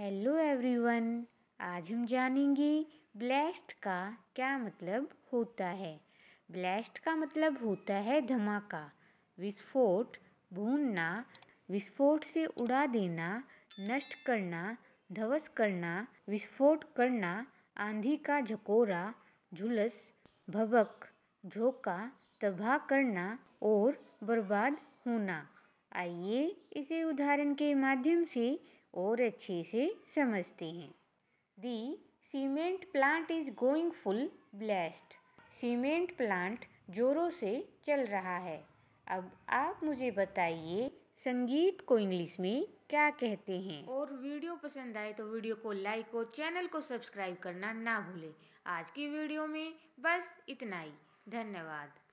hello everyone आज हम जानेंगे ब्लास्ट का क्या मतलब होता है ब्लास्ट का मतलब होता है धमाका विस्फोट भूनना विस्फोट से उड़ा देना नष्ट करना ध्वस करना विस्फोट करना आंधी का झकोरा झुलस भबक झोंका तबाह करना और बर्बाद होना आइए इसे उदाहरण के माध्यम से और अच्छे से समझते हैं the cement plant is going full blast cement plant जोरों से चल रहा है अब आप मुझे बताइए संगीत को इंग्लिश में क्या कहते हैं और वीडियो पसंद आए तो वीडियो को लाइक और चैनल को सब्सक्राइब करना ना भूलें आज की वीडियो में बस इतना ही धन्यवाद